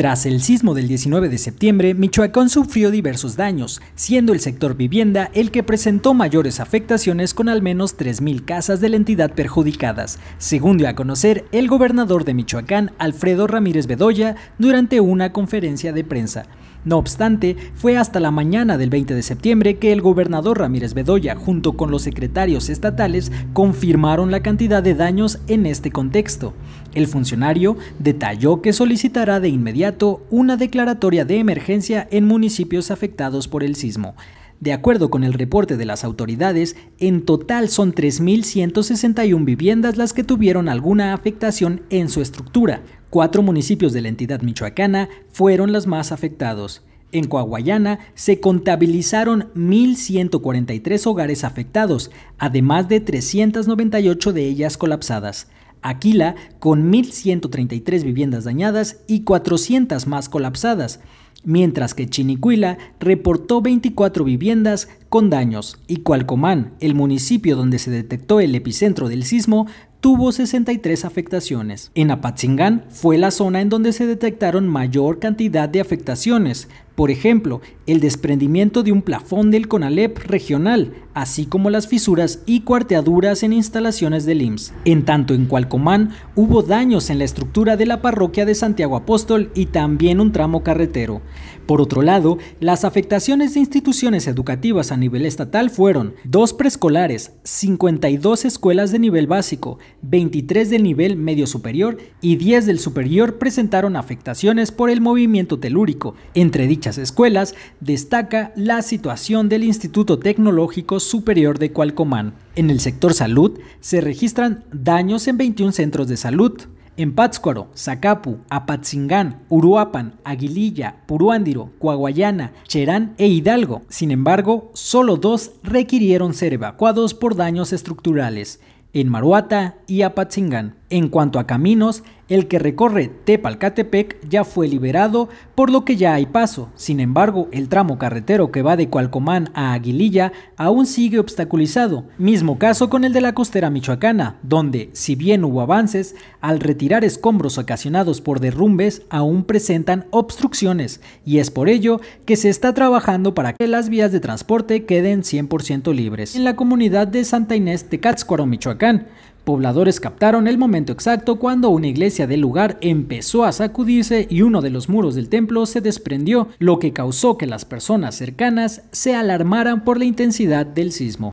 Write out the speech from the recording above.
Tras el sismo del 19 de septiembre, Michoacán sufrió diversos daños, siendo el sector vivienda el que presentó mayores afectaciones con al menos 3.000 casas de la entidad perjudicadas, según dio a conocer el gobernador de Michoacán, Alfredo Ramírez Bedoya, durante una conferencia de prensa. No obstante, fue hasta la mañana del 20 de septiembre que el gobernador Ramírez Bedoya, junto con los secretarios estatales, confirmaron la cantidad de daños en este contexto. El funcionario detalló que solicitará de inmediato una declaratoria de emergencia en municipios afectados por el sismo. De acuerdo con el reporte de las autoridades, en total son 3.161 viviendas las que tuvieron alguna afectación en su estructura. Cuatro municipios de la entidad michoacana fueron los más afectados. En Coahuayana se contabilizaron 1.143 hogares afectados, además de 398 de ellas colapsadas. Aquila con 1.133 viviendas dañadas y 400 más colapsadas mientras que Chinicuila reportó 24 viviendas con daños y Cualcomán, el municipio donde se detectó el epicentro del sismo, tuvo 63 afectaciones. En Apatzingán fue la zona en donde se detectaron mayor cantidad de afectaciones, por ejemplo, el desprendimiento de un plafón del CONALEP regional, así como las fisuras y cuarteaduras en instalaciones de IMSS. En tanto, en Cualcomán hubo daños en la estructura de la parroquia de Santiago Apóstol y también un tramo carretero. Por otro lado, las afectaciones de instituciones educativas a nivel estatal fueron dos preescolares, 52 escuelas de nivel básico, 23 del nivel medio superior y 10 del superior presentaron afectaciones por el movimiento telúrico. Entre dichas escuelas destaca la situación del Instituto Tecnológico Superior de Cualcomán. En el sector salud se registran daños en 21 centros de salud, en Pátzcuaro, Zacapu, Apatzingán, Uruapan, Aguililla, Puruándiro, Coahuayana, Cherán e Hidalgo. Sin embargo, solo dos requirieron ser evacuados por daños estructurales, en Maruata y Apatzingán. En cuanto a caminos, el que recorre Tepalcatepec ya fue liberado, por lo que ya hay paso. Sin embargo, el tramo carretero que va de Cualcomán a Aguililla aún sigue obstaculizado. Mismo caso con el de la costera michoacana, donde, si bien hubo avances, al retirar escombros ocasionados por derrumbes aún presentan obstrucciones, y es por ello que se está trabajando para que las vías de transporte queden 100% libres. En la comunidad de Santa Inés de Cátzcuaro, Michoacán, Pobladores captaron el momento exacto cuando una iglesia del lugar empezó a sacudirse y uno de los muros del templo se desprendió, lo que causó que las personas cercanas se alarmaran por la intensidad del sismo.